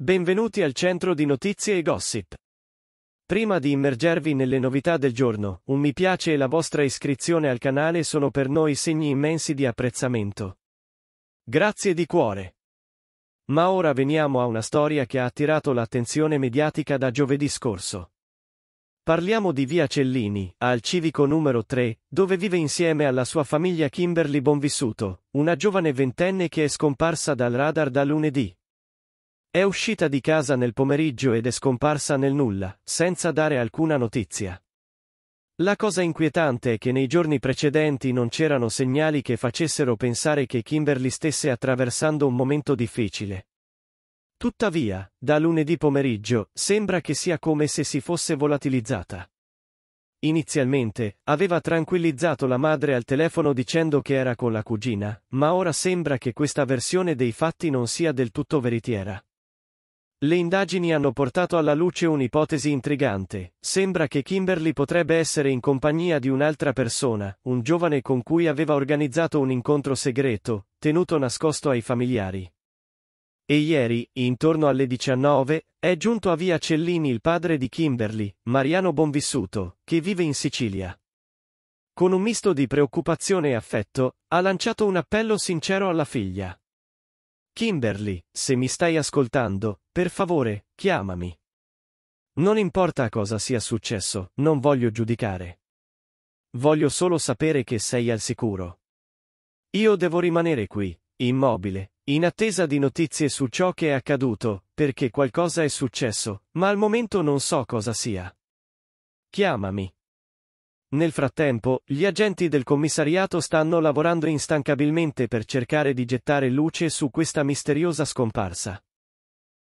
Benvenuti al centro di notizie e gossip. Prima di immergervi nelle novità del giorno, un mi piace e la vostra iscrizione al canale sono per noi segni immensi di apprezzamento. Grazie di cuore. Ma ora veniamo a una storia che ha attirato l'attenzione mediatica da giovedì scorso. Parliamo di via Cellini, al civico numero 3, dove vive insieme alla sua famiglia Kimberly Bonvissuto, una giovane ventenne che è scomparsa dal radar da lunedì, è uscita di casa nel pomeriggio ed è scomparsa nel nulla, senza dare alcuna notizia. La cosa inquietante è che nei giorni precedenti non c'erano segnali che facessero pensare che Kimberly stesse attraversando un momento difficile. Tuttavia, da lunedì pomeriggio, sembra che sia come se si fosse volatilizzata. Inizialmente, aveva tranquillizzato la madre al telefono dicendo che era con la cugina, ma ora sembra che questa versione dei fatti non sia del tutto veritiera. Le indagini hanno portato alla luce un'ipotesi intrigante. Sembra che Kimberly potrebbe essere in compagnia di un'altra persona, un giovane con cui aveva organizzato un incontro segreto, tenuto nascosto ai familiari. E ieri, intorno alle 19, è giunto a via Cellini il padre di Kimberly, Mariano Bonvissuto, che vive in Sicilia. Con un misto di preoccupazione e affetto, ha lanciato un appello sincero alla figlia. Kimberly, se mi stai ascoltando, per favore, chiamami. Non importa cosa sia successo, non voglio giudicare. Voglio solo sapere che sei al sicuro. Io devo rimanere qui, immobile, in attesa di notizie su ciò che è accaduto, perché qualcosa è successo, ma al momento non so cosa sia. Chiamami. Nel frattempo, gli agenti del commissariato stanno lavorando instancabilmente per cercare di gettare luce su questa misteriosa scomparsa.